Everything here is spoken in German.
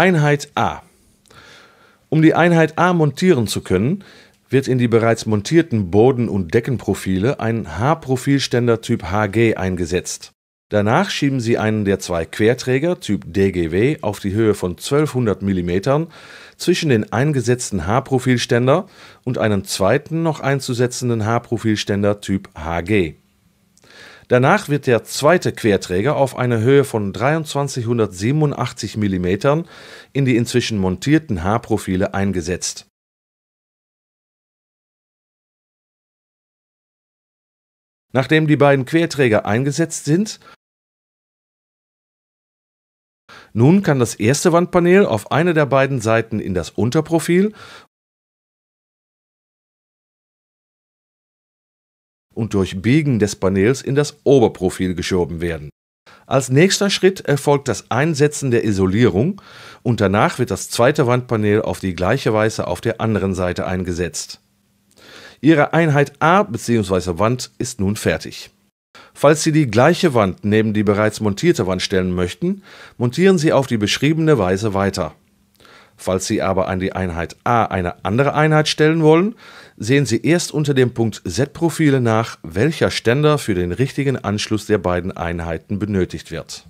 Einheit A. Um die Einheit A montieren zu können, wird in die bereits montierten Boden- und Deckenprofile ein H-Profilständer Typ HG eingesetzt. Danach schieben Sie einen der zwei Querträger Typ DGW auf die Höhe von 1200 mm zwischen den eingesetzten H-Profilständer und einem zweiten noch einzusetzenden H-Profilständer Typ HG. Danach wird der zweite Querträger auf eine Höhe von 2387 mm in die inzwischen montierten Haarprofile eingesetzt Nachdem die beiden Querträger eingesetzt sind, nun kann das erste Wandpanel auf eine der beiden Seiten in das Unterprofil und durch Biegen des Paneels in das Oberprofil geschoben werden. Als nächster Schritt erfolgt das Einsetzen der Isolierung und danach wird das zweite Wandpaneel auf die gleiche Weise auf der anderen Seite eingesetzt. Ihre Einheit A bzw. Wand ist nun fertig. Falls Sie die gleiche Wand neben die bereits montierte Wand stellen möchten, montieren Sie auf die beschriebene Weise weiter. Falls Sie aber an die Einheit A eine andere Einheit stellen wollen, sehen Sie erst unter dem Punkt Z-Profile nach, welcher Ständer für den richtigen Anschluss der beiden Einheiten benötigt wird.